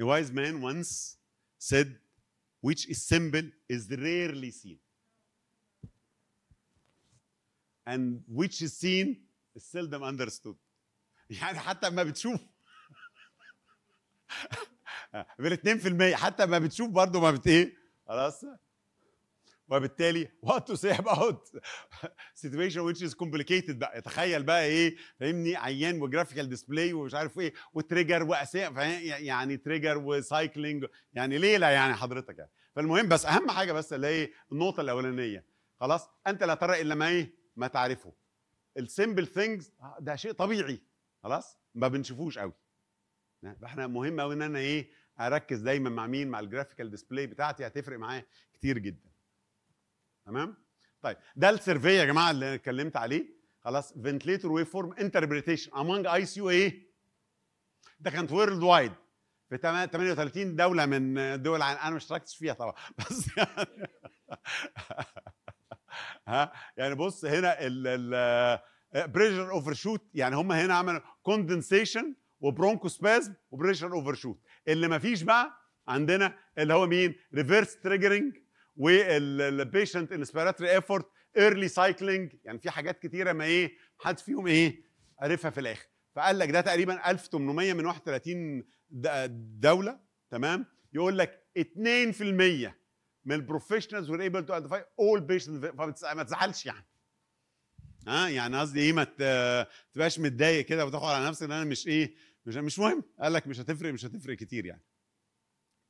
A wise man once said, which is symbol is rarely seen. And which is seen is seldom understood. يعني حتى ما بتشوف بال 2% حتى ما بتشوف برضه ما بت ايه خلاص وبالتالي وات تو سي اباوت سيتويشن ويتش از كومبليكيتد بقى تخيل بقى ايه فاهمني عيان وجرافيكال ديسبلاي ومش عارف ايه وتريجر واساء يعني تريجر وسايكلينج يعني ليله يعني حضرتك يعني فالمهم بس اهم حاجه بس اللي هي النقطه الاولانيه خلاص انت لا ترى الا ما ايه ما تعرفه السيمبل ثينجز ده شيء طبيعي خلاص ما بنشوفوش قوي فاحنا مهم قوي ان انا ايه اركز دايما مع مين مع الجرافيكال ديسبلاي بتاعتي هتفرق معايا كتير جدا تمام طيب ده السيرفي يا جماعه اللي اتكلمت عليه خلاص فنتليتور ويف فورم انتربريتيشن امونج اي سي يو ايه ده كانت وورلد وايد في 38 دوله من دول انا ما اشتركتش فيها طبعا بس يعني ها يعني بص هنا ال بريشر اوفر شوت يعني هم هنا عملوا كوندنسيشن سبازم وبريشر اوفر شوت اللي ما فيش بقى عندنا اللي هو مين ريفيرس تريجرنج والبيشنت انسبيراتوري ايفورت ايرلي سايكلينج يعني في حاجات كتيره ما ايه حد فيهم ايه عرفها في الاخر فقال لك ده تقريبا 1800 من 31 دوله تمام يقول لك 2% من البروفيشنالز وير ايبل تو ايدنتيفاي اول بيشنت فما تزعلش يعني ها يعني قصدي ايه ما تبقاش متضايق كده وتاخد على نفسك ان انا مش ايه مش مش مهم قال لك مش هتفرق مش هتفرق كتير يعني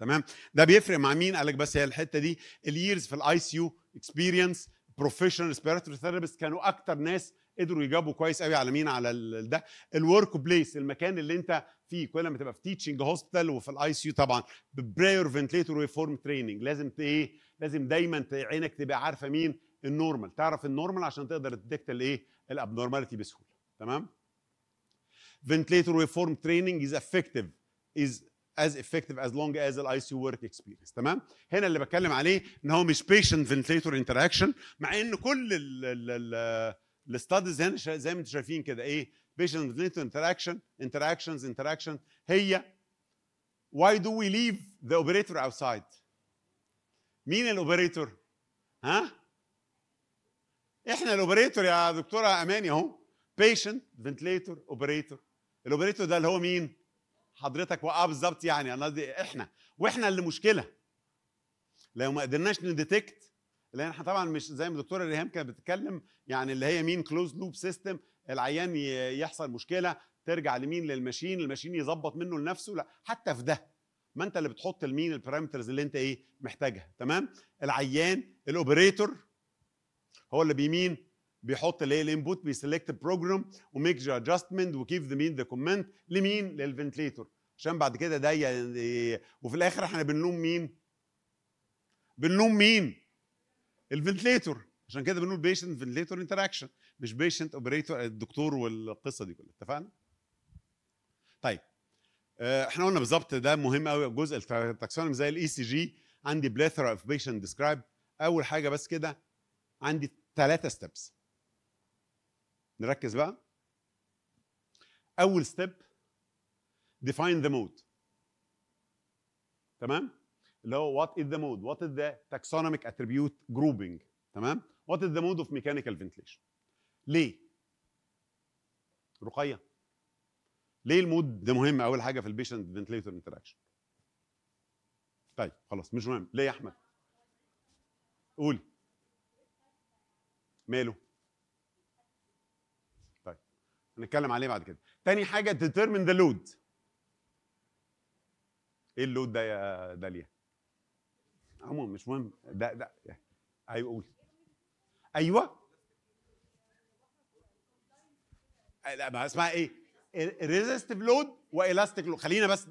تمام ده بيفرق مع مين قال لك بس هي الحته دي اليرز في الاي سي يو اكسبيرينس بروفيشنال ريسبيراتوري ثيرابيست كانوا اكتر ناس قدروا يجابوا كويس قوي على مين على ده الورك بليس المكان اللي انت فيه كل ما تبقى في تيتشنج هوستل وفي الاي سي يو طبعا براير فنتليتور ريفورم تريننج لازم ايه لازم دايما عينك تبقى عارفه مين النورمال تعرف النورمال عشان تقدر تديكت الايه الابنورماليتي بسهوله تمام فنتليتور ريفورم تريننج از افكتيف از as effective as long as the ICU work experience تمام هنا اللي بتكلم عليه ان هو مش patient ventilator interaction مع ان كل ال studies هنا زي ما انتم شايفين كده ايه patient ventilator interaction interactions interaction هي why do we leave the operator outside مين operator ها احنا operator يا دكتوره اماني اهو patient ventilator operator operator ده اللي هو مين حضرتك وقع بالظبط يعني انا دي احنا واحنا اللي مشكله لو ما قدرناش نديتكت لان احنا طبعا مش زي ما الدكتوره ريهام كانت بتتكلم يعني اللي هي مين كلوز لوب سيستم العيان يحصل مشكله ترجع لمين للماشين الماشين يظبط منه لنفسه لا حتى في ده ما انت اللي بتحط لمين البارامترز اللي انت ايه محتاجها تمام العيان الاوبريتور هو اللي بيمين بيحط اللي هي الانبوت بيسلكت بروجرام وميك ادجستمنت وكيف ذا مين ذا كومنت لمين للفنتليتور عشان بعد كده ده يعني وفي الاخر احنا بنلوم مين بنلوم مين الفنتليتور عشان كده بنقول بيشنت فنتليتور انتراكشن مش بيشنت اوبريتور الدكتور والقصه دي كلها اتفقنا طيب آه، احنا قلنا بالظبط ده مهم قوي الجزء التاكسونومي زي الاي سي e جي عندي بليثرا اوف بيشنت ديسكرايب اول حاجه بس كده عندي ثلاثه ستيبس نركز بقى اول ستيب ديفاين ذا مود تمام اللي هو وات از ذا مود وات از ذا تاكسونوميك اتريبيوت جروبنج تمام وات از ذا مود اوف ميكانيكال فنتليشن ليه رقيه ليه المود ده مهم اول حاجه في البيشنت فنتليتور انتراكشن طيب خلاص مش مهم ليه يا احمد قول ماله هنتكلم عليه بعد كده تاني حاجه determine the load ايه اللود ده يا داليا عموما مش مهم ده ده ايوه قول ايوه لا ما اسمها ايه ريزيستيف لود والاستيك لود خلينا بس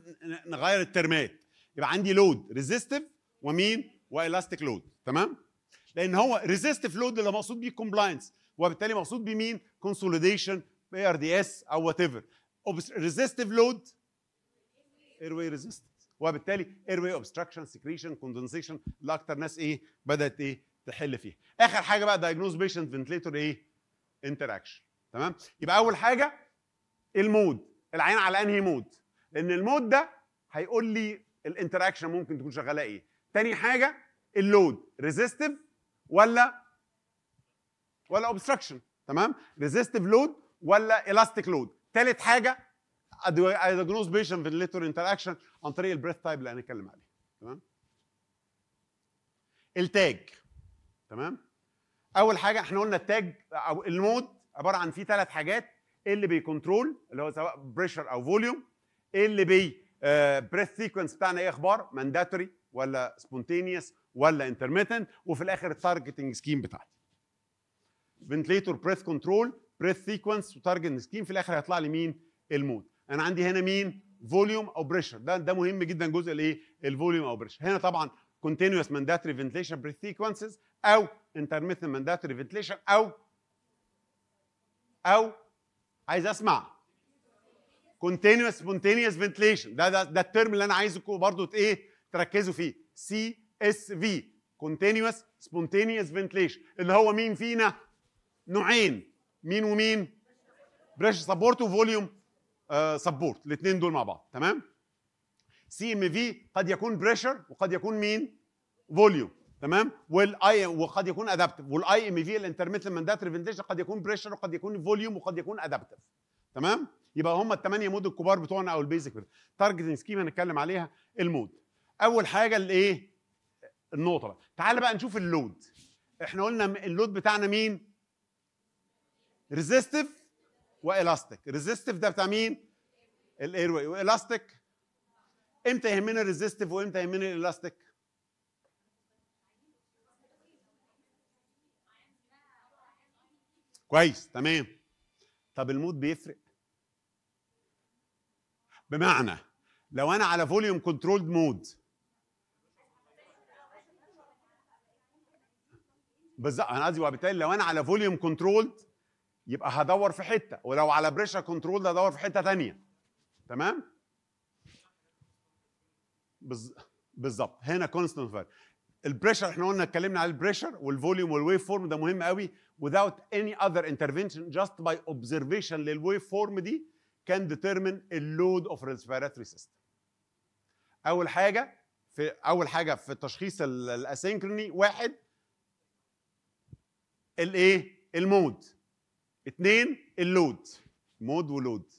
نغير الترمات يبقى عندي لود ريزيستيف ومين والاستيك لود تمام لان هو ريزيستيف لود اللي مقصود بيه كومبلاينس وبالتالي مقصود بيه مين كونسوليديشن بي ار دي اس او وات ايفر ريزيستيف لود اير واي ريزيستنس وبالتالي اير واي اوبستراكشن سكريشن كوندنسيشن اللي ناس ايه بدات ايه تحل فيها اخر حاجه بقى دايجنوز بيشنت فنتليتور ايه انتراكشن تمام يبقى اول حاجه المود العين على انهي مود لان المود ده هيقول لي الانتراكشن ممكن تكون شغاله ايه تاني حاجه اللود ريزيستيف ولا ولا اوبستراكشن تمام ريزيستيف لود ولا الاستيك لود ثالث حاجه ادجنوز بيشن فنتليتور انتراكشن عن طريق البريث تايب اللي هنتكلم عليه تمام التاج تمام اول حاجه احنا قلنا التاج او المود عباره عن فيه ثلاث حاجات إيه اللي بيكنترول اللي هو سواء بريشر او فوليوم إيه اللي بي بريث آه، سيكونس بتاعنا ايه اخبار مانداتوري ولا سبونتينيوس ولا انترميتنت وفي الاخر التارجتنج سكيم بتاعتي فنتليتور بريث كنترول بريث سيكونس وتارجت سكيم في الاخر هيطلع لي مين المود انا عندي هنا مين فوليوم او بريشر ده ده مهم جدا جزء الايه الفوليوم او بريشر هنا طبعا continuous mandatory ventilation breath sequences او intermittent mandatory ventilation او او عايز اسمع continuous spontaneous ventilation ده ده, ده الترم اللي انا عايزكم برضه ايه تركزوا فيه سي اس في continuous spontaneous ventilation اللي هو مين فينا نوعين مين ومين بريشر سبورت وفوليوم سبورت الاثنين دول مع بعض تمام سي ام في قد يكون بريشر وقد يكون مين فوليوم تمام والاي وقد يكون ادابتيف والاي ام في الانترميتنت مانداتري فنتيشن قد يكون بريشر وقد يكون فوليوم وقد يكون ادابتيف تمام يبقى هم الثمانيه مود الكبار بتوعنا او البيزك تارجتنج سكيم هنتكلم عليها المود اول حاجه الايه النقطه بقى تعال بقى نشوف اللود احنا قلنا اللود بتاعنا مين ريزيستيف والاستيك ريزيستيف ده بتاع مين الاير واي والاستيك امتى يهمنا الريزيستيف وامتى يهمنا الالاستيك كويس تمام طب المود بيفرق بمعنى لو انا على فوليوم كنترولد مود بالظبط انا قصدي وبالتالي لو انا على فوليوم كنترولد يبقى هدور في حته ولو على بريشر كنترول ده هدور في حته ثانيه تمام بالظبط هنا كونستنت فاليو البريشر احنا قلنا اتكلمنا على البريشر والفوليوم والويف فورم ده مهم قوي without any other intervention just by observation للويف فورم دي can determine the load of respiratory system اول حاجه في اول حاجه في التشخيص الاسينكروني واحد الايه المود اثنين اللود مود ولود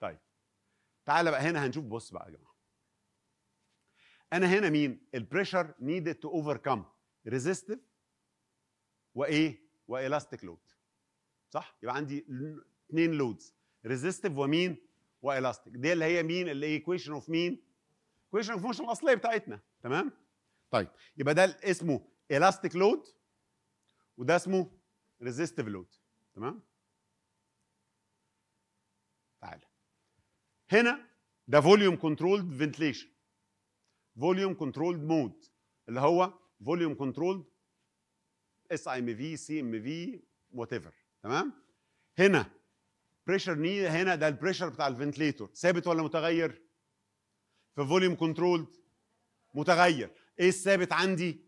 طيب تعالى بقى هنا هنشوف بص بقى يا جماعه انا هنا مين البريشر نيدد تو اوفركم ريزيستيف وايه والاستيك لود صح يبقى عندي اثنين لودز ريزيستيف ومين والاستيك دي اللي هي مين اللي ايكويشن اوف مين ايكويشن اوف موشن الاصليه بتاعتنا تمام طيب يبقى ده اسمه الاستيك لود وده اسمه ريزيستيف لود تمام تعالى هنا ده فوليوم كنترولد فنتليشن فوليوم كنترولد مود اللي هو فوليوم كنترولد اس ام في سي ام في وات ايفر تمام هنا بريشر ني هنا ده البريشر بتاع الفنتليتور ثابت ولا متغير في فوليوم كنترولد متغير ايه الثابت عندي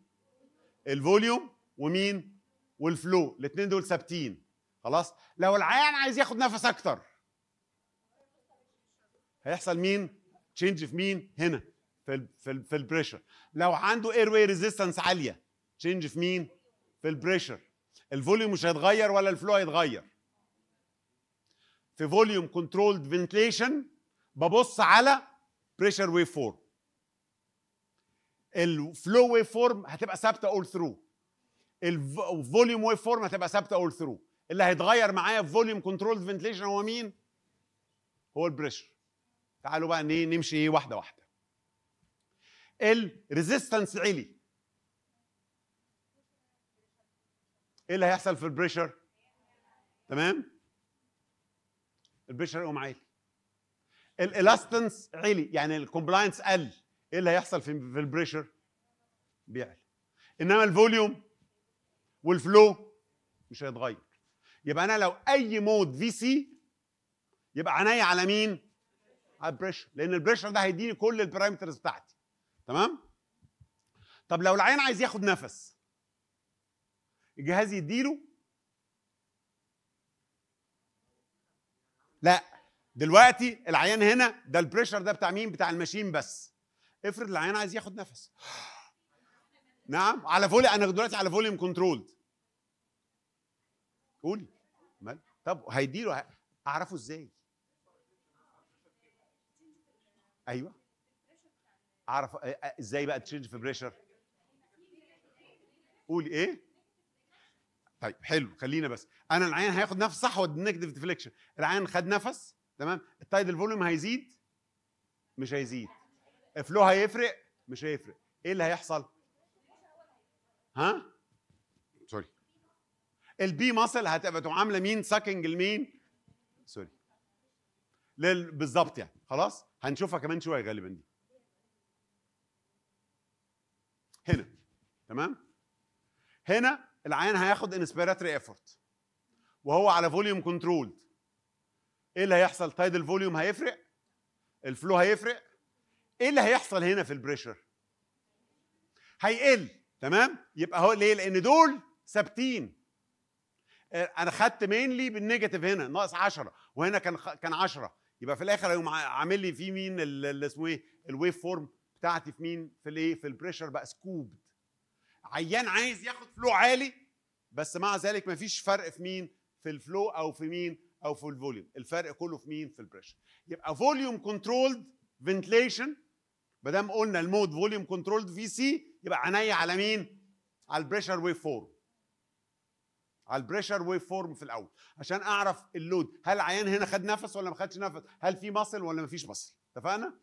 الفوليوم ومين والفلو الاثنين دول ثابتين خلاص لو العيان عايز ياخد نفس اكتر هيحصل مين تشينج في مين هنا في الـ في, في البريشر لو عنده اير واي ريزيستنس عاليه تشينج في مين في البريشر الفوليوم مش هيتغير ولا الفلو هيتغير في فوليوم كنترولد فنتليشن ببص على بريشر ويف فورم الفلو ويف فورم هتبقى ثابته اول ثرو الفوليوم ويف فورم هتبقى ثابته اول ثرو اللي هيتغير معايا في فوليوم كنترول فنتليشن هو مين هو البريشر تعالوا بقى نمشي ايه واحده واحده الريزيستنس علي ايه اللي هيحصل في البريشر تمام البريشر يقوم عالي الالاستنس عالي يعني الكومبلاينس قل ايه اللي هيحصل في البريشر بيعلى انما الفوليوم والفلو مش هيتغير يبقى انا لو اي مود في سي يبقى عينيا على مين على البريشر لان البريشر ده هيديني كل البارامترز بتاعتي تمام طب لو العيان عايز ياخد نفس الجهاز يديله لا دلوقتي العيان هنا ده البريشر ده بتاع مين بتاع الماشين بس افرض العيان عايز ياخد نفس نعم على فولي انا دلوقتي على فوليوم كنترولد قولي مال طب هيديله اعرفه ازاي ايوه اعرف آه، آه، ازاي بقى تشينج في بريشر قولي ايه طيب حلو خلينا بس انا العيان هياخد نفس صح نيجاتيف ديفليكشن العيان خد نفس تمام التايد فوليوم هيزيد مش هيزيد الفلو هيفرق مش هيفرق ايه اللي هيحصل ها سوري البي ماسل هتبقى تقوم عامله مين ساكنج لمين سوري لل... بالظبط يعني خلاص هنشوفها كمان شويه غالبا دي هنا تمام هنا العيان هياخد انسبيراتري ايفورت وهو على فوليوم كنترولد ايه اللي هيحصل تايدل فوليوم هيفرق الفلو هيفرق ايه اللي هيحصل هنا في البريشر هيقل تمام يبقى هو ليه لان دول ثابتين آه، انا خدت مينلي بالنيجاتيف هنا ناقص 10 وهنا كان كان 10 يبقى في الاخر هيقوم عامل لي في مين اللي اسمه ايه الويف فورم بتاعتي في مين في الايه في البريشر بقى سكوبد عيان عايز ياخد فلو عالي بس مع ذلك مفيش فرق في مين في الفلو او في مين او في الفوليوم الفرق كله في مين في البريشر يبقى فوليوم كنترولد فنتليشن ما دام قلنا المود فوليوم كنترولد في سي يبقى عينيا على مين؟ على البريشر ويف فورم على البريشر ويف فورم في الاول عشان اعرف اللود هل العيان هنا خد نفس ولا ما خدش نفس هل في مصل ولا ما فيش مصل اتفقنا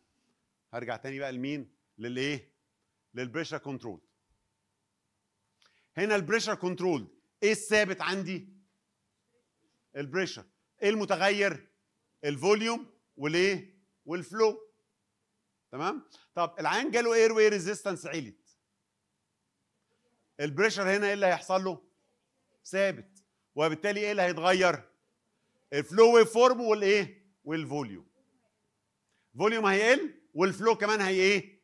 هرجع تاني بقى لمين للايه للبريشر كنترول هنا البريشر كنترول ايه الثابت عندي البريشر ايه المتغير الفوليوم والايه والفلو تمام طب العيان جاله اير واي ريزيستنس علت البريشر هنا ايه اللي هيحصل له ثابت وبالتالي ايه اللي هيتغير الفلو ويف فورم والايه والفوليوم فوليوم هيقل والفلو كمان هي ايه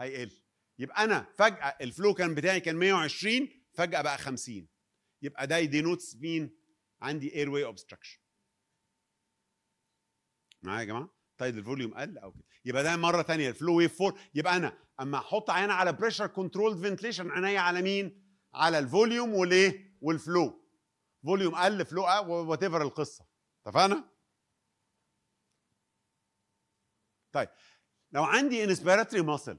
هيقل يبقى انا فجاه الفلو كان بتاعي كان 120 فجاه بقى 50 يبقى ده يدينوتس مين عندي اير واي اوبستراكشن معايا يا جماعه طيب الفوليوم قل او كده يبقى ده مره ثانيه الفلو ويف فور يبقى انا اما احط عيني على بريشر كنترولد فنتليشن عينيا على مين؟ على الفوليوم والايه؟ والفلو فوليوم قل فلو وات ايفر القصه اتفقنا؟ طيب لو عندي انسبيراتري ماسل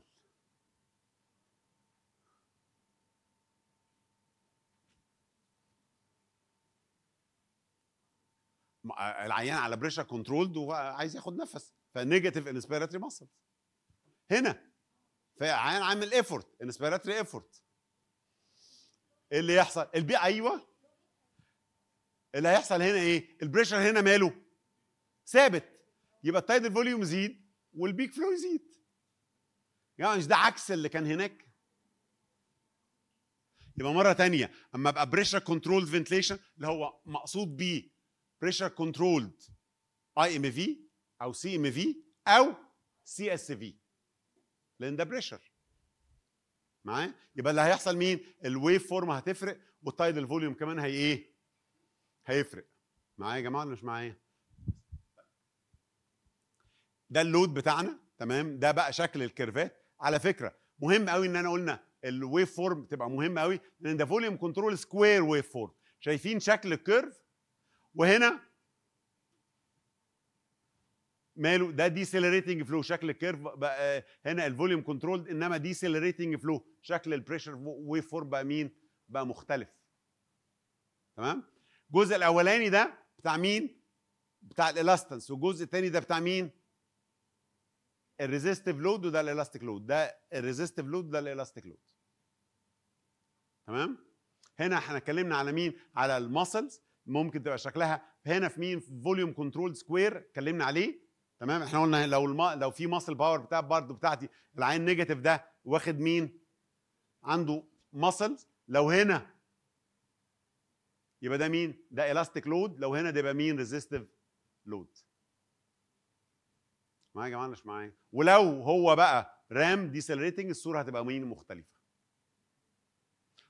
آه، العيان على بريشر كنترولد وعايز ياخد نفس فنيجاتيف انسبيراتوري ماسلز هنا فعيان عامل ايفورت انسبيراتوري ايفورت ايه اللي يحصل البي ايوه اللي هيحصل هنا ايه البريشر هنا ماله ثابت يبقى التايدل فوليوم يزيد والبيك فلو يزيد يعني مش ده عكس اللي كان هناك يبقى مره تانية اما ابقى بريشر كنترول فنتليشن اللي هو مقصود بيه بريشر كنترولد اي ام في او سي ام في او سي اس في لان ده بريشر معايا يبقى اللي هيحصل مين الويف فورم هتفرق والتايدل فوليوم كمان هي ايه هيفرق معايا يا جماعه ولا مش معايا ده اللود بتاعنا تمام ده بقى شكل الكيرفات على فكره مهم قوي ان انا قلنا الويف فورم تبقى مهم قوي لان ده فوليوم كنترول سكوير ويف فورم شايفين شكل الكيرف وهنا ماله ده ديسيلريتنج فلو شكل الكيرف بقى آه، هنا الفوليوم كنترولد انما ديسيلريتنج فلو شكل البريشر ويف فورم بقى مين بقى مختلف تمام الجزء الاولاني ده بتاع مين بتاع الالاستنس والجزء الثاني ده بتاع مين الريزيستيف لود وده الالاستيك لود ده الريزيستيف لود ده الالاستيك لود تمام هنا احنا اتكلمنا على مين على الماسلز ممكن تبقى شكلها هنا في مين في فوليوم كنترول سكوير اتكلمنا عليه تمام احنا قلنا لو الم... لو في ماسل باور بتاع برضه بتاعتي العين نيجاتيف ده واخد مين عنده ماسل لو هنا يبقى ده مين ده الاستيك لود لو هنا ده يبقى مين ريزيستيف لود معايا يا جماعه مش معايا ولو هو بقى رام ديسيلريتنج الصوره هتبقى مين مختلفه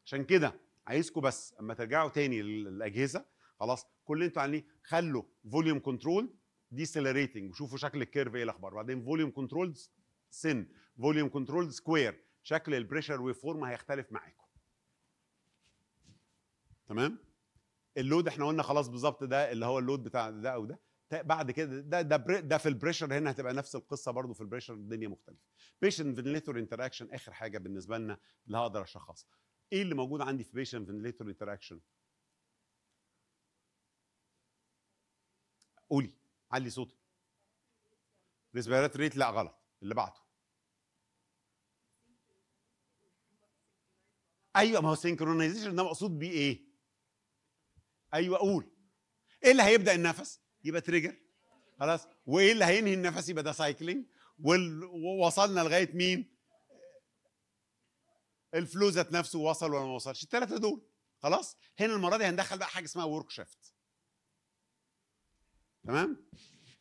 عشان كده عايزكم بس اما ترجعوا تاني للاجهزه خلاص كل اللي انتوا عاملينه خلوا فوليوم كنترول ديسيلريتنج وشوفوا شكل الكيرف ايه الاخبار بعدين فوليوم كنترول سن فوليوم كنترول سكوير شكل البريشر ويف فورم هيختلف معاكم تمام اللود احنا قلنا خلاص بالظبط ده اللي هو اللود بتاع ده او ده بعد كده ده ده ده في البريشر هنا هتبقى نفس القصه برضو في البريشر الدنيا مختلفه بيشنت فينليتور انتراكشن اخر حاجه بالنسبه لنا اللي هقدر اشخصها ايه اللي موجود عندي في بيشنت فينليتور انتراكشن قولي علي صوتك ريسبيرات ريت لا غلط اللي بعده ايوه ما هو سينكرونايزيشن ده مقصود بيه ايه ايوه قول ايه اللي هيبدا النفس يبقى تريجر خلاص وايه اللي هينهي النفس يبقى ده سايكلينج ووصلنا لغايه مين الفلو ذات نفسه وصل ولا ما وصلش الثلاثه دول خلاص هنا المره دي هندخل بقى حاجه اسمها ورك شيفت تمام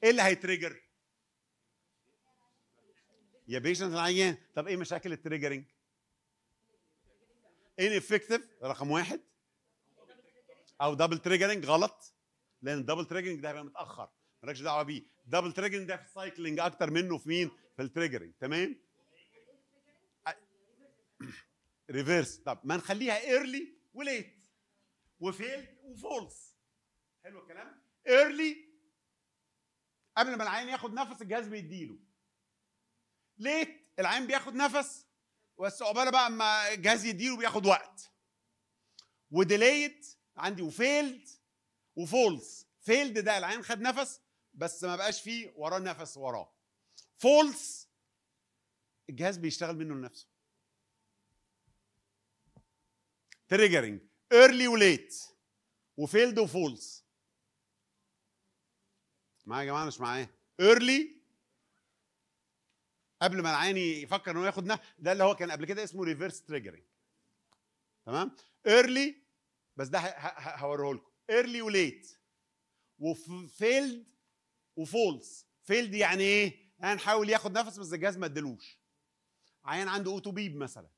ايه اللي هيتريجر يا بيشنت العيان طب ايه مشاكل التريجرنج ineffective رقم واحد او دبل تريجرنج غلط لان الدبل تريجرنج ده هيبقى متاخر مالكش دعوه بيه دبل تريجرنج ده في السايكلينج اكتر منه في مين في التريجرنج تمام ريفيرس طب ما نخليها ايرلي وليت وفيل وفولس حلو الكلام ايرلي قبل ما العين ياخد نفس الجهاز بيديله ليه العين بياخد نفس بس عقبال بقى اما الجهاز يديله بياخد وقت وديليت عندي وفيلد وفولس فيلد ده العين خد نفس بس ما بقاش فيه وراه نفس وراه فولس الجهاز بيشتغل منه لنفسه تريجرنج ايرلي وليت وفيلد وفولس معايا يا جماعه مش معايا ايرلي قبل ما العيني يفكر انه ياخد نفس ده اللي هو كان قبل كده اسمه ريفرس تريجرنج تمام ايرلي بس ده هوريه لكم ايرلي وليت وفيلد وفولس فيلد يعني ايه؟ يعني حاول ياخد نفس بس الجهاز ما ادلوش عيان عنده اوتو بيب مثلا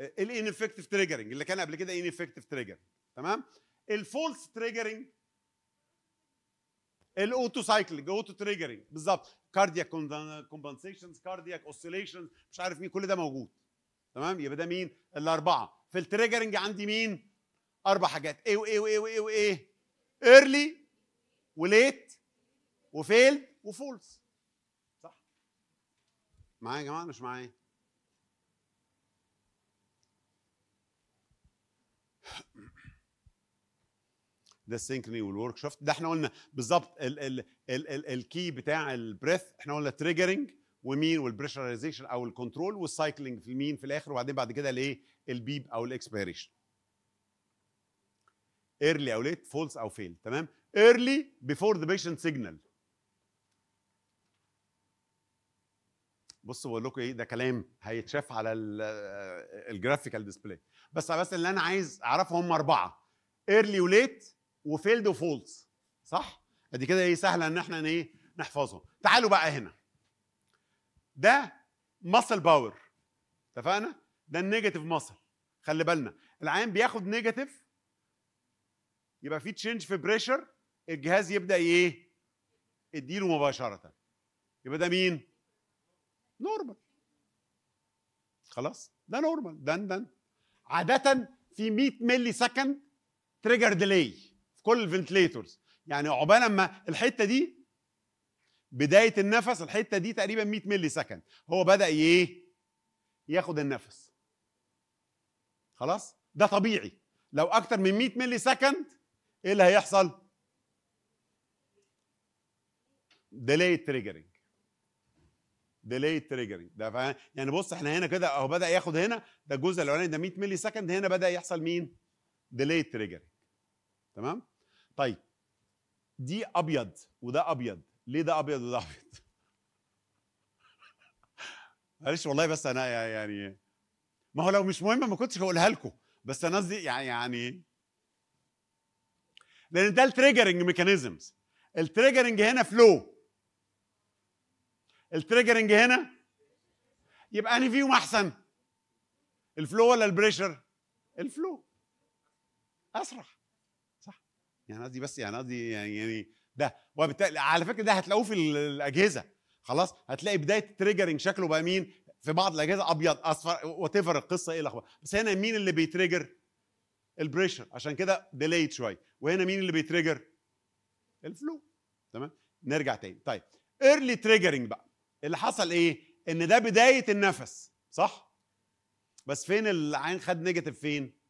الانفكتيف تريجرنج اللي كان قبل كده انفكتيف تريجرنج تمام الفولس تريجرنج الاوتو سايكلينج اوتو تريجرينج بالظبط كاردياك كومبنسيشنز كاردياك اوسيليشنز مش عارف مين كل ده موجود تمام يبقى ده مين الاربعه في التريجرينج عندي مين اربع حاجات ايه وايه وايه وايه وايه ايرلي وليت وفيل وفولس صح معايا يا جماعه مش معايا ده السينكروني والورك شافت ده احنا قلنا بالظبط الكي بتاع البريث احنا قلنا تريجرنج ومين والبريشرايزيشن او الكنترول والسايكلينج في المين في الاخر وبعدين بعد كده الايه البيب او الاكسبيريشن ايرلي او ليت فولس او فيل تمام ايرلي بيفور ذا بيشنت سيجنال بصوا بقول لكم ايه ده كلام هيتشاف على الجرافيكال ديسبلاي بس بس اللي انا عايز اعرفه هم اربعه ايرلي وليت وفيلد وفولس صح ادي كده ايه سهله ان احنا ايه نحفظهم تعالوا بقى هنا ده ماسل باور اتفقنا ده النيجاتيف ماسل خلي بالنا العين بياخد نيجاتيف يبقى في تشينج في بريشر الجهاز يبدا ايه اديله مباشره يبقى ده مين نورمال خلاص ده نورمال دن دن عاده في 100 ملي سكند تريجر ديلي كل الفنتليتورز يعني عقبال ما الحته دي بدايه النفس الحته دي تقريبا 100 ملي سكند هو بدا ايه ياخد النفس خلاص ده طبيعي لو اكتر من 100 ملي سكند ايه اللي هيحصل ديلي تريجرنج ديلي تريجرنج ده فاهم يعني بص احنا هنا كده اهو بدا ياخد هنا ده الجزء الاولاني ده 100 ملي سكند هنا بدا يحصل مين ديلي تريجرنج تمام طيب دي ابيض وده ابيض ليه ده ابيض وده ابيض معلش والله بس انا يعني ما هو لو مش مهم ما كنتش هقولها لكم بس انا قصدي يعني يعني لان ده التريجرنج ميكانيزمز التريجرنج هنا فلو التريجرنج هنا يبقى انهي فيهم احسن الفلو ولا البريشر الفلو اسرع يعني قصدي بس يعني قصدي يعني يعني ده وبالتالي على فكره ده هتلاقوه في الاجهزه خلاص هتلاقي بدايه التريجرنج شكله بقى مين في بعض الاجهزه ابيض اصفر وات ايفر القصه ايه الاخبار بس هنا مين اللي بيتريجر البريشر عشان كده ديليت شويه وهنا مين اللي بيتريجر الفلو تمام نرجع تاني طيب ايرلي تريجرنج بقى اللي حصل ايه ان ده بدايه النفس صح بس فين العين خد نيجاتيف فين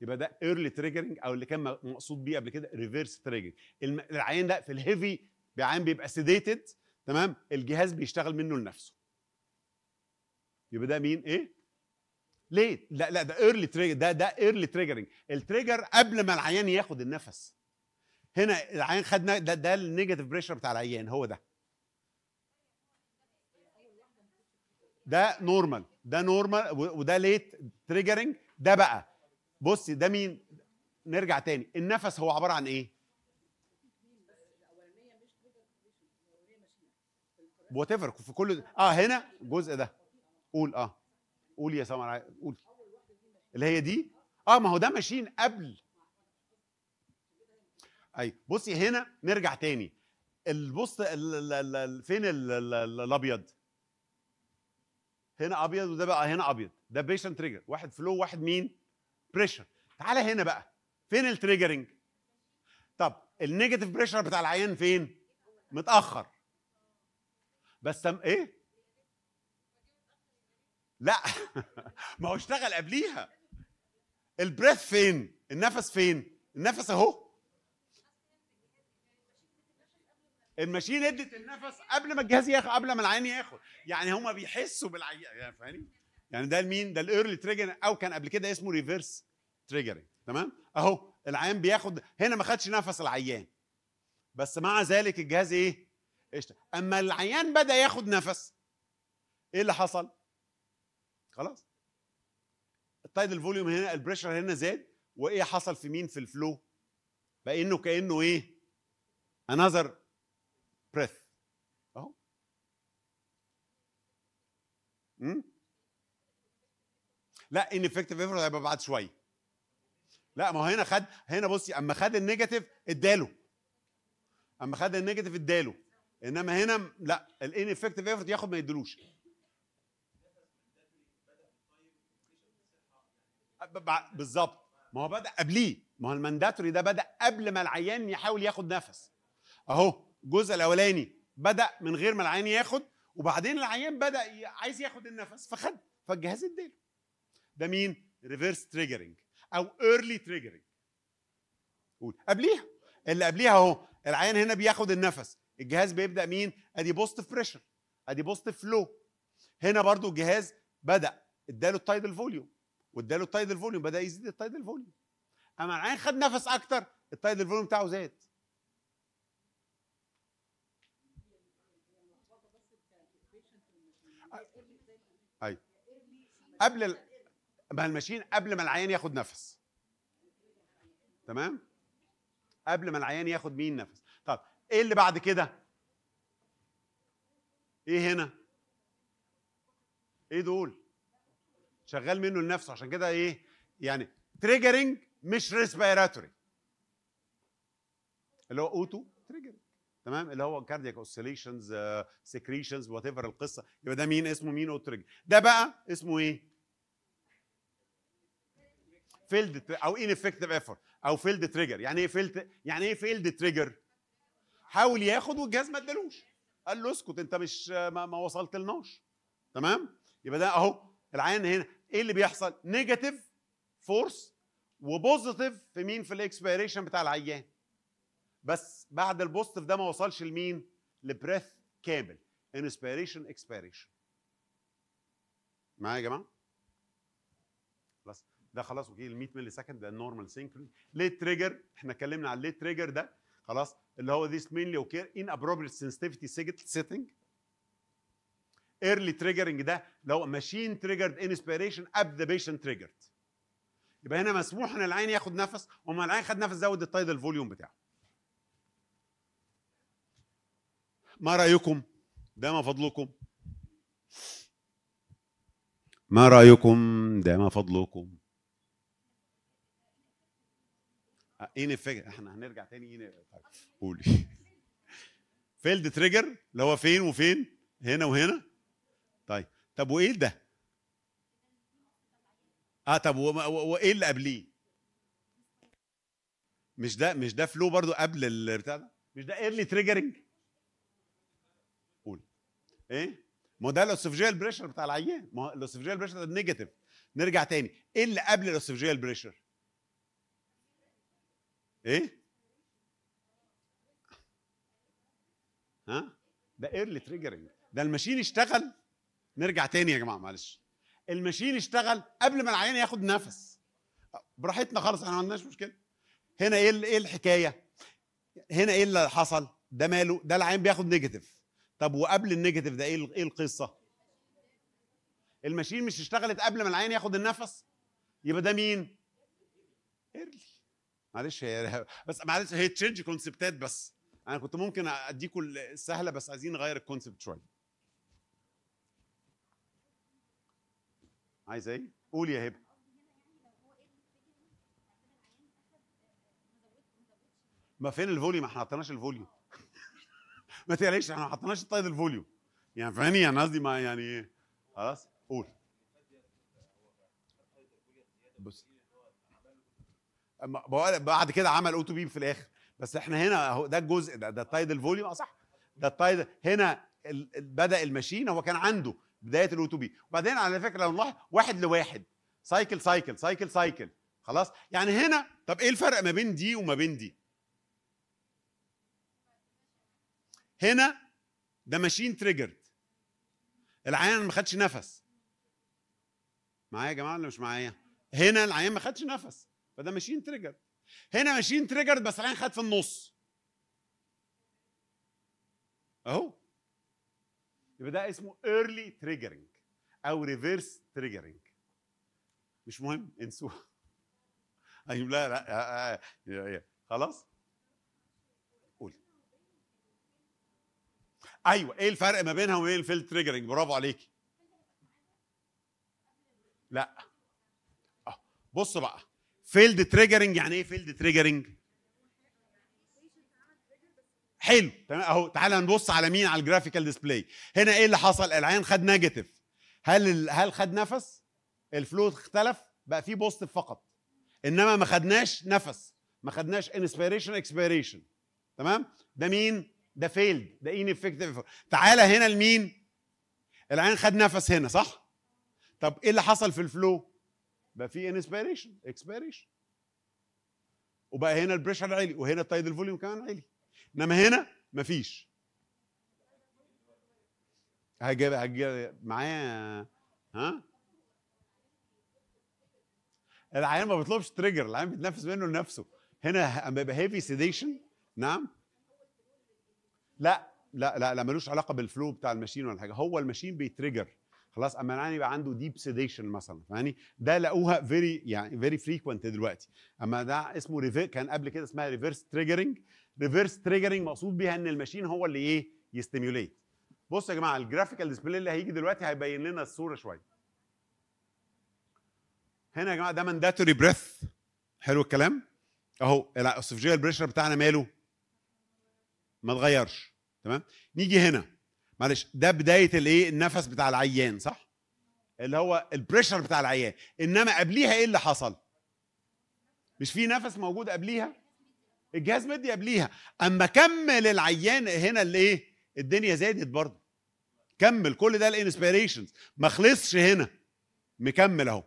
يبقى ده ايرلي تريجرنج او اللي كان مقصود بيه قبل كده ريفرس تريجرنج العيان ده في الهيفي بيعان بيبقى سيديتد تمام الجهاز بيشتغل منه لنفسه يبقى ده مين ايه ليه لا لا ده ايرلي تريجر ده ده ايرلي تريجرنج التريجر قبل ما العيان ياخد النفس هنا العيان خد ده ده النيجاتيف بريشر بتاع العيان هو ده ده نورمال ده نورمال وده ليت تريجرنج ده بقى بص ده مين نرجع تاني النفس هو عباره عن ايه وات في كل اه هنا الجزء ده قول اه قول يا سمر قول اللي هي دي اه ما هو ده ماشين قبل ايوه بصي هنا نرجع تاني البص فين الابيض هنا ابيض وده بقى هنا ابيض ده بيشنت تريجر واحد فلو واحد مين بريشر تعالى هنا بقى فين التريجرنج طب النيجاتيف بريشر بتاع العيان فين متاخر بس تم ايه لا ما هو اشتغل قبليها البريث فين النفس فين النفس اهو الماشين ادت النفس قبل ما الجهاز ياخد قبل ما العين ياخد يعني هما بيحسوا بالعيان يعني فاهمين يعني ده مين ده الايرلي تريجر او كان قبل كده اسمه ريفيرس تريجرنج تمام اهو العيان بياخد هنا ما خدش نفس العيان بس مع ذلك الجهاز ايه قشطه اما العيان بدا ياخد نفس ايه اللي حصل خلاص التايدل فوليوم هنا البريشر هنا زاد وايه حصل في مين في الفلو بقى انه كانه ايه انذر بريث اهو امم لا ineffective effort هيبقى بعد شويه لا ما هو هنا خد هنا بصي اما خد النيجاتيف اداله اما خد النيجاتيف اداله انما هنا لا الانفكتيف ايفورت ياخد ما يدلوش بالظبط ما هو بدا قبليه ما هو المانداتوري ده بدا قبل ما العيان يحاول ياخد نفس اهو الجزء الاولاني بدا من غير ما العيان ياخد وبعدين العيان بدا عايز ياخد النفس فخد فالجهاز اداله ده مين ريفرس تريجرنج او ايرلي تريجرنج قول قبليها اللي قبليها اهو العيان هنا بياخد النفس الجهاز بيبدا مين ادي بوست بريشر ادي بوست فلو هنا برضو الجهاز بدا اداله التايدل فوليوم واداله التايدل فوليوم بدا يزيد التايدل فوليوم اما العيان خد نفس اكتر التايدل فوليوم بتاعه زاد ايوه قبل مهلمشين قبل ما العيان ياخد نفس تمام قبل ما العيان ياخد مين نفس طب ايه اللي بعد كده ايه هنا ايه دول شغال منه لنفسه عشان كده ايه يعني تريجرنج مش ريسبيراتوري اللي هو اوتو تريجرينج تمام اللي هو كاردياك اوسيليشنز سكريشنز وات ايفر القصه يبقى ده مين اسمه مين اوتو تريجر ده بقى اسمه ايه فيلد او افكتيف effort او فيلد تريجر يعني ايه فيلد يعني ايه فيلد تريجر حاول ياخد والجهاز ما ادالوش قال له اسكت انت مش ما, ما وصلت لناش تمام يبقى ده اهو العين هنا ايه اللي بيحصل نيجاتيف فورس وبوزيتيف في مين في الاكسبيريشن بتاع العيان بس بعد البوزيتيف ده ما وصلش لمين لبريث كامل انسبيريشن اكسبيريشن معايا يا جماعه ده خلاص وجه ال 100 ملي سكند ده النورمال سينكروني ليت تريجر احنا اتكلمنا على ليه تريجر ده خلاص اللي هو ذيس مينلي occur ان ابروبريت sensitivity سيتنج ايرلي تريجرنج ده اللي هو ماشين تريجرد انسبيريشن اب ذا بيشن تريجرد يبقى هنا مسموح ان العين ياخد نفس وما العين خد نفس زود التايدل فوليوم بتاعه ما رايكم ده ما فضلكم ما رايكم ده ما فضلكم آه، ايه نفجر احنا هنرجع تاني ايه طيب قولي فيلد تريجر اللي هو فين وفين هنا وهنا طيب طب وايه ده اه طب وايه اللي قبليه مش ده مش ده فلو برضو قبل البتاع ده مش ده ايرلي تريجرنج قول ايه ما ده الاوسفجيال بريشر بتاع العيان ما الاوسفجيال بريشر ده نيجاتيف نرجع تاني ايه اللي قبل الاوسفجيال بريشر ايه ها ده ايرلي تريجرنج ده الماشين اشتغل نرجع تاني يا جماعه معلش الماشين اشتغل قبل ما العيان ياخد نفس براحتنا خالص احنا ما عندناش مشكله هنا ايه ايه الحكايه هنا ايه اللي حصل ده ماله ده العيان بياخد نيجاتيف طب وقبل النيجاتيف ده ايه ايه القصه الماشين مش اشتغلت قبل ما العيان ياخد النفس يبقى ده مين ايرلي معلش هي بس معلش هي تشينج كونسبتات بس انا كنت ممكن اديكم السهله بس عايزين نغير الكونسبت شويه عايز ايه قول يا هبه ما فين الفوليوم احنا ما حطيناش الفوليوم ما تقلقش احنا ما حطيناش طايد الفوليوم يعني فاهمني يعني قصدي ما يعني إيه؟ خلاص قول بص بعد كده عمل اوتو بي في الاخر بس احنا هنا اهو ده الجزء ده ده التايدل فوليوم اه صح ده التايدل هنا بدا الماشين هو كان عنده بدايه الاوتو بي وبعدين على فكره لو نلاحظ واحد لواحد سايكل سايكل سايكل سايكل خلاص يعني هنا طب ايه الفرق ما بين دي وما بين دي هنا ده ماشين تريجرد العيان ما خدش نفس معايا يا جماعه ولا مش معايا هنا العيان ما خدش نفس فده ماشين تريجر هنا ماشين تريجر بس العين خد في النص اهو يبقى ده اسمه ايرلي تريجرنج او ريفرس تريجرنج مش مهم انسوها ايوه لا لا آه، آه، آه، خلاص قول ايوه ايه الفرق ما بينها وبين الفيلد تريجرنج برافو عليكي لا بص بقى فيلد تريجرنج يعني ايه فيلد تريجرنج حلو تمام اهو تعالى نبص على مين على الجرافيكال ديسبلاي هنا ايه اللي حصل العيان خد نيجاتيف هل هل خد نفس الفلو اختلف بقى فيه بوزيتيف فقط انما ما خدناش نفس ما خدناش انسبيريشن اكسبيريشن تمام ده مين ده فيلد ده ان افكتيف تعالى هنا لمين العين خد نفس هنا صح طب ايه اللي حصل في الفلو بقى في انسبيريشن اكسبيريشن وبقى هنا البريشر عالي وهنا التايدل فوليوم كمان عالي انما هنا مفيش هجيب هجيب معايا ها العيان ما بيطلبش تريجر العيان بيتنفس منه لنفسه هنا اما هيفي سيديشن نعم لا لا لا لا ملوش علاقه بالفلو بتاع الماشين ولا حاجه هو الماشين بيتريجر خلاص اما العيان يبقى عنده ديب سيديشن مثلا فاهماني ده لقوها فيري يعني فيري فريكوينت دلوقتي اما ده اسمه ريفير كان قبل كده اسمها ريفيرس تريجرنج ريفيرس تريجرنج مقصود بيها ان الماشين هو اللي ايه يستيميوليت بصوا يا جماعه الجرافيكال ديسبلاي اللي هيجي دلوقتي هيبين لنا الصوره شويه هنا يا جماعه ده مانداتوري بريث حلو الكلام اهو الاسفجيال بريشر بتاعنا ماله ما اتغيرش تمام نيجي هنا معلش ده بدايه الايه النفس بتاع العيان صح اللي هو البريشر بتاع العيان انما قبليها ايه اللي حصل مش في نفس موجود قبليها الجهاز مدي قبليها اما كمل العيان هنا اللي ايه الدنيا زادت برضه كمل كل ده الانسبيريشنز ما خلصش هنا مكمل اهو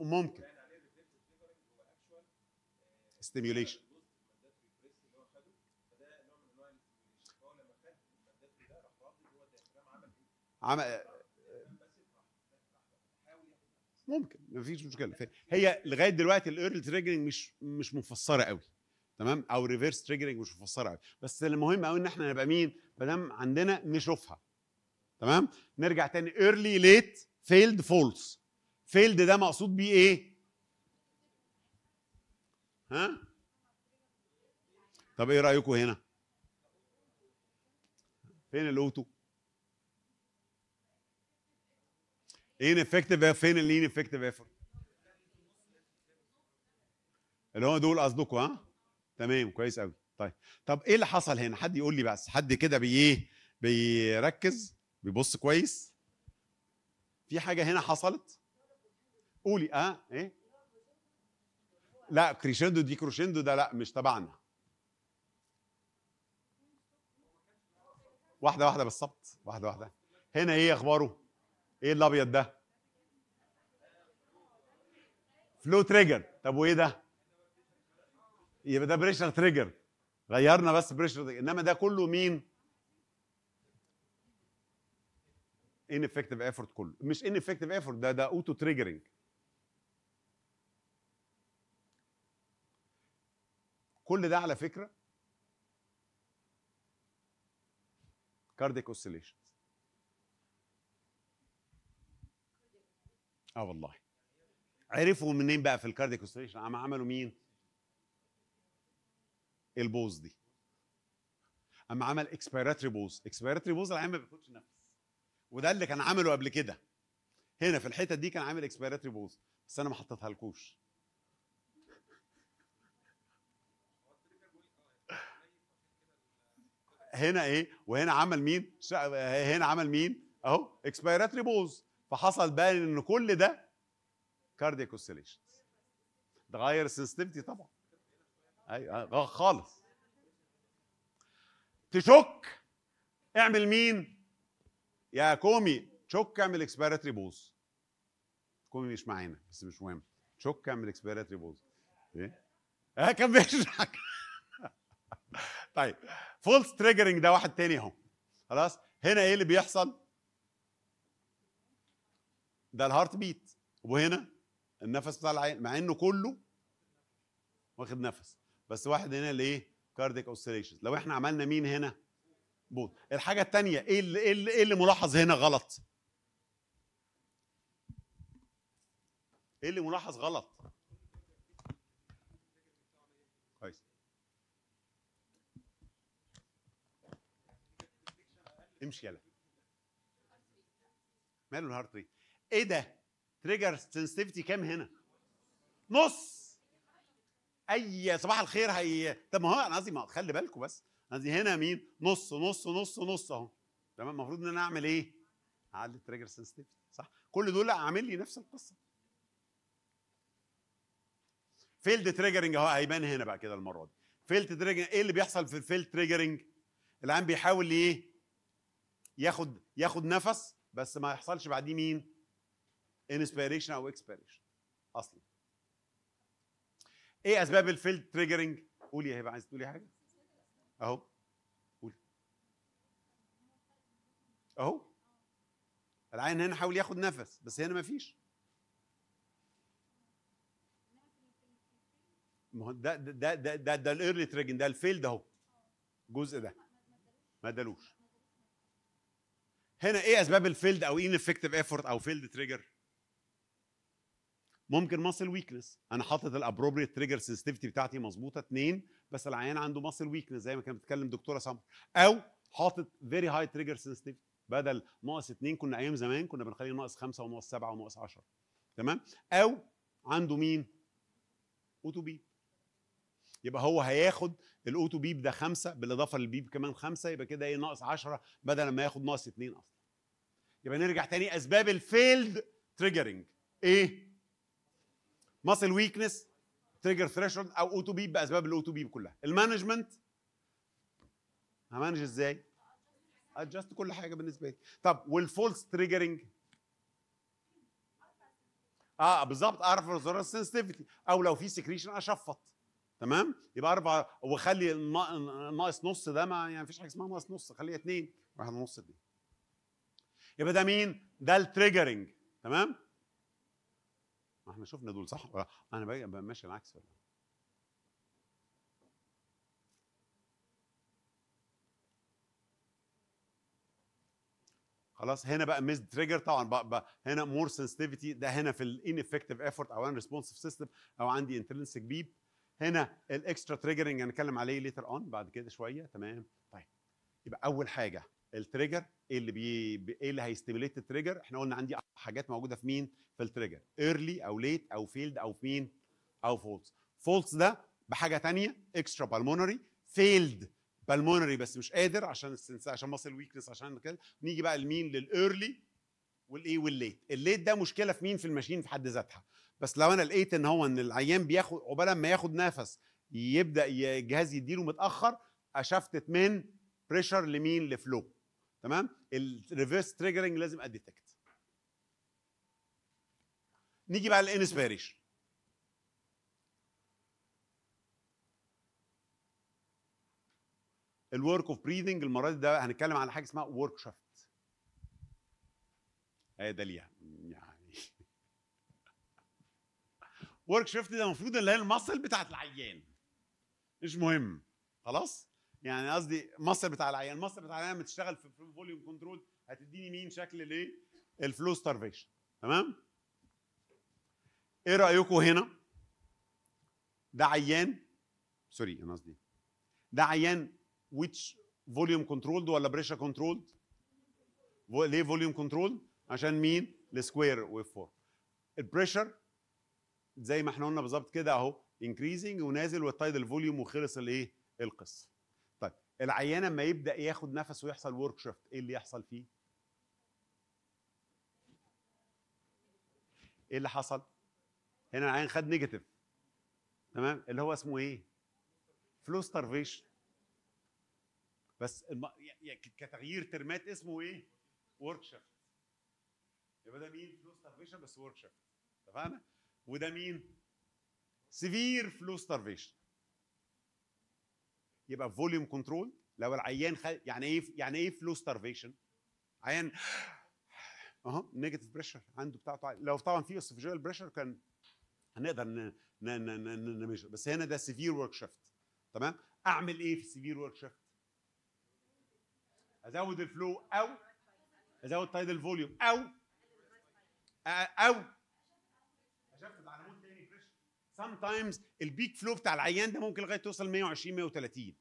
ممكن ستيميوليشن ممكن مفيش مشكله هي لغايه دلوقتي الايرل تريجرنج مش مش مفسره قوي تمام او ريفرس تريجرنج مش مفسره قوي بس المهم قوي ان احنا نبقى مين ما دام عندنا نشوفها تمام نرجع تاني ايرلي ليت فيلد فولس فيلد ده مقصود بيه ايه ها طب ايه رايكم هنا فين الاوتو ايه افكتيف فين اللين افكتيف ايفورت اللي هو دول قصدكم ها تمام كويس قوي طيب طب ايه اللي حصل هنا حد يقول لي بس حد كده بايه بيركز بيبص كويس في حاجه هنا حصلت قولي اه ايه لا كريشندو دي كروشندو ده لا مش تبعنا واحده واحده بالظبط واحده واحده هنا ايه اخباره ايه الابيض ده فلو تريجر طب وايه ده يبقى ده بريشر تريجر غيرنا بس بريشر تريجر. انما ده كله مين ان افكتيف ايفورت كله مش ان افكتيف ايفورت ده ده اوتو تريجرنج كل ده على فكره كارديك اوسيليشن اه والله عرفوا منين بقى في الكارديك اوسيليشن عم عملوا مين البوز دي اما عمل اكسبيراتري بوز اكسبيراتري بوز العيان ما بياخدش نفس وده اللي كان عمله قبل كده هنا في الحته دي كان عامل اكسبيراتري بوز بس انا ما حطيتها لكوش هنا ايه وهنا عمل مين هنا عمل مين اهو اكسبيراتري بوز فحصل بقى ان كل ده كاردياك اوسيليشنز ده غير السنسيتيفيتي طبعا ايوه آه، خالص تشك اعمل مين يا كومي تشك اعمل اكسبيراتري بوز كومي مش معانا بس مش مهم تشك اعمل اكسبيراتري بوز ايه اه كان بيشرح طيب فولس تريجرنج ده واحد تاني اهو خلاص هنا ايه اللي بيحصل ده الهارت بيت وهنا النفس بتاع العين مع انه كله واخد نفس بس واحد هنا اللي ايه كارديك اوسيليشن لو احنا عملنا مين هنا بول الحاجه الثانيه ايه اللي ايه اللي, إيه اللي ملاحظ هنا غلط ايه اللي ملاحظ غلط امشي يلا ماله الهارت ريت ايه ده تريجر سنسيفتي كام هنا نص اي صباح الخير هي طب ما هو انا قصدي ما خلي بالكم بس قصدي هنا مين نص نص نص نص اهو تمام المفروض ان انا اعمل ايه اعلي تريجر سنسيفتي صح كل دول عامل لي نفس القصه فيلد تريجرنج اهو هيبان هنا بقى كده المره دي فيلد تريجرنج ايه اللي بيحصل في الفيلد تريجرنج العام بيحاول ايه ياخد ياخد نفس بس ما يحصلش بعديه مين انسبيريشن او اكسبيريشن اصلا ايه اسباب الفيلد تريجرنج قولي يا هبه عايز تقولي حاجه اهو قولي اهو العين هنا حاول ياخد نفس بس هنا مفيش ما هو ده ده ده ده ده الايرلي تريجن ده الفيلد اهو الجزء ده ما ادالوش هنا ايه اسباب الفيلد او ان افكتيف ايفورت او فيلد تريجر ممكن ماسل ويكنس انا حاطط الابروبريت تريجر سنسيتيفيتي بتاعتي مظبوطه اثنين بس العيان عنده ماسل ويكنس زي ما كانت بتتكلم دكتوره سمر او حاطط فيري هاي تريجر سنسيتيفيتي بدل ناقص اثنين كنا ايام زمان كنا بنخليه ناقص خمسه وناقص سبعه وناقص 10 تمام او عنده مين اوتوبي يبقى هو هياخد الاوتو بيب ده خمسه بالاضافه للبيب كمان خمسه يبقى كده ايه ناقص 10 بدل ما ياخد ناقص اثنين اصلا يبقى نرجع تاني اسباب الفيلد تريجرنج ايه؟ ماسل ويكنس تريجر ثريشولد او اوتو بيب باسباب الاوتو بيب كلها المانجمنت همانج ازاي؟ ادجست كل حاجه بالنسبه لي طب والفولس تريجرنج اه بالظبط اعرف الزرار السنسيتيفيتي او لو في سكريشن اشفط تمام يبقى اربع وخلي ناقص نص ده ما يعني مفيش حاجه اسمها ناقص نص خليها اتنين واحد ونص اتنين يبقى ده مين؟ ده التريجرنج تمام؟ ما احنا شفنا دول صح؟ آه، انا بقى ماشي العكس ولا خلاص هنا بقى ميز تريجر طبعا بقى, بقى هنا مور سنسيتيفيتي ده هنا في الانفكتيف ايفورت او ان ريسبونسيف سيستم او عندي انترنسك بيب هنا الاكسترا تريجرنج هنتكلم عليه ليتر اون بعد كده شويه تمام طيب يبقى اول حاجه التريجر ايه اللي بي ايه اللي هيستيميليت التريجر احنا قلنا عندي حاجات موجوده في مين في التريجر ايرلي او ليت او فيلد او في مين او فولس فولس ده بحاجه ثانيه اكسترا بالمونري فيلد بالمونري بس مش قادر عشان عشان ماسل ويكنس عشان كده نيجي بقى لمين للايرلي والايه والليت الليت ده مشكله في مين في الماشين في حد ذاتها بس لو انا لقيت ان هو ان العيان بياخد عقبال ما ياخد نفس يبدا الجهاز يديله متاخر اشفتت من بريشر لمين لفلو تمام الريفرس تريجرنج لازم اديتكت نيجي بقى للانسبيريشن الورك اوف بريدنج المره دي ده هنتكلم على حاجه اسمها ورك شافت هي ده ليها ورك شيفت ده المفروض اللي هي المصل بتاعت العيان مش مهم خلاص يعني قصدي مصل بتاع العيان مصر بتاع العيان لما تشتغل في فوليوم كنترول هتديني مين شكل الايه الفلو ستارفيشن تمام ايه رايكم هنا ده عيان سوري انا قصدي ده عيان ويتش فوليوم كنترولد ولا بريشر كنترولد ليه فوليوم كنترولد عشان مين السكوير ويف فور البريشر زي ما احنا قلنا بالظبط كده اهو انكريزنج ونازل والتايدل فوليوم وخلص الايه القصه طيب العيان اما يبدا ياخد نفس ويحصل ورك شيفت ايه اللي يحصل فيه ايه اللي حصل هنا العيان خد نيجاتيف تمام اللي هو اسمه ايه فلو ستارفيشن بس الم... يعني كتغيير ترمات اسمه ايه ورك شيفت يبقى ده مين فلو ستارفيشن بس ورك شيفت اتفقنا وده مين؟ سيفير فلو ستارفيشن يبقى فوليوم كنترول لو العيان خل... يعني ايه يعني ايه فلو ستارفيشن؟ عيان اها نيجاتيف بريشر عنده بتاعته لو طبعا في اسفجيال بريشر كان هنقدر ن... ن... ن... نميجر بس هنا ده سيفير ورك شيفت تمام اعمل ايه في السيفير ورك شيفت؟ ازود الفلو او ازود تايدل فوليوم او او sometimes البيك فلو بتاع العيان ده ممكن لغايه توصل 120 130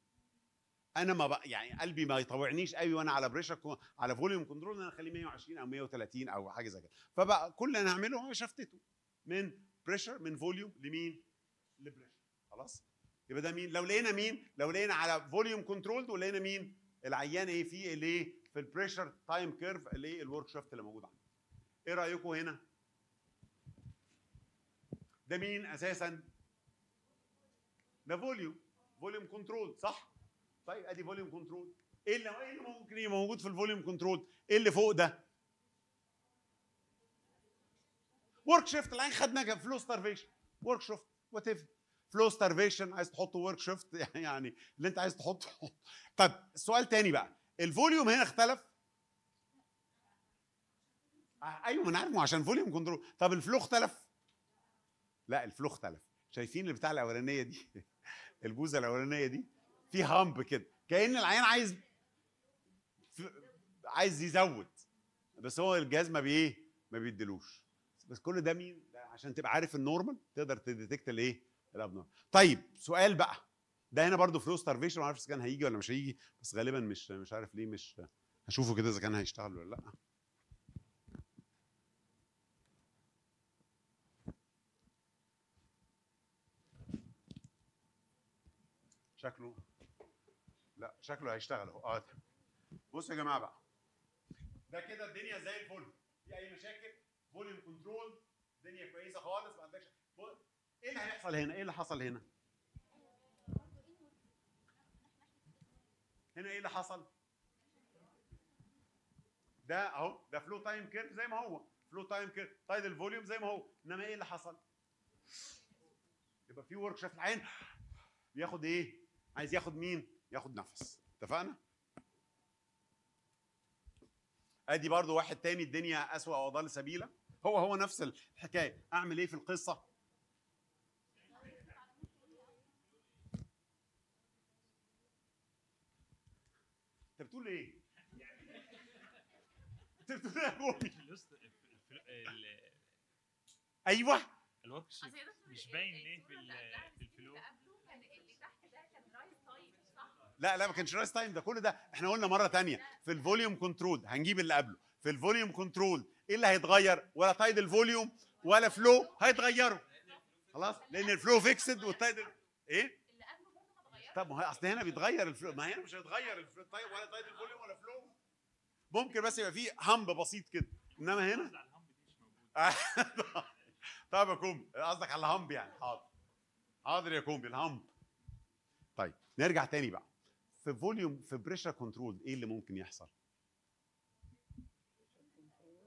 انا ما بق... يعني قلبي ما يطوعنيش قوي وانا على بريشر كو... على فوليوم كنترول انا اخليه 120 او 130 او حاجه زي كده فبقى كل اللي انا هعمله هو شفتته من بريشر من فوليوم لمين؟ لبريشر خلاص؟ يبقى ده مين؟ لو لقينا مين؟ لو لقينا على فوليوم كنترول ولقينا مين؟ العيان ايه فيه اللي في البريشر تايم كيرف اللي الورك شافت اللي موجود عندنا. ايه رايكم هنا؟ ده مين اساسا ده فوليوم فوليوم كنترول صح طيب ادي فوليوم كنترول ايه اللي ايه اللي ممكن يبقى موجود في الفوليوم كنترول ايه اللي فوق ده ورك شيفت العين خدنا فلو ستارفيشن ورك شيفت وات ايفر فلو ستارفيشن عايز تحطه ورك شيفت يعني اللي انت عايز تحطه طب السؤال تاني بقى الفوليوم هنا اختلف آه، ايوه ما انا عارف عشان فوليوم كنترول طب الفلو اختلف لا الفلو اختلف شايفين البتاع الاولانيه دي البوزه الاولانيه دي في هامب كده كان العيان عايز عايز يزود بس هو الجهاز ما بايه ما بيديلوش بس كل ده مين عشان تبقى عارف النورمال تقدر تديتكت الايه الابنور طيب سؤال بقى ده هنا برضو فلو ستارفيشن ما اعرفش اذا كان هيجي ولا مش هيجي بس غالبا مش مش عارف ليه مش هشوفه كده اذا كان هيشتغل ولا لا شكله لا شكله هيشتغل اهو اه بصوا يا جماعه بقى ده كده الدنيا زي الفل في اي مشاكل فوليوم كنترول الدنيا كويسه خالص ما عندكش ايه اللي هيحصل هنا ايه اللي حصل هنا هنا ايه اللي حصل ده اهو ده فلو تايم كيرف زي ما هو فلو تايم كيرف تايد الفوليوم زي ما هو انما ايه اللي حصل يبقى في ورك شاف العين بياخد ايه عايز ياخد مين؟ ياخد نفس اتفقنا؟ ادي برضو واحد تاني الدنيا اسوأ واضل سبيلا هو هو نفس الحكايه اعمل ايه في القصه؟ انت بتقول ايه؟ انت بتقول ايه يا جوبي؟ ايوه الورك مش باين ليه في الفلو لا لا ما كانش رايس تايم ده كل ده احنا قلنا مره ثانيه في الفوليوم كنترول هنجيب اللي قبله في الفوليوم كنترول ايه اللي هيتغير ولا تايدل فوليوم ولا فلو هيتغيروا خلاص لان الفلو فيكسد والتايدل ايه اللي قبله طب ما هو اصل هنا بيتغير الفلو ما هنا مش هيتغير الفلو ولا تايدل فوليوم ولا فلو ممكن بس يبقى فيه همب بسيط كده انما هنا طيب يا كومبي قصدك على الهمب يعني حاضر حاضر يا كومبي الهمب طيب نرجع تاني بقى في فوليوم في بريشر كنترول ايه اللي ممكن يحصل؟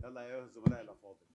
يلا يا زملائي الافاضل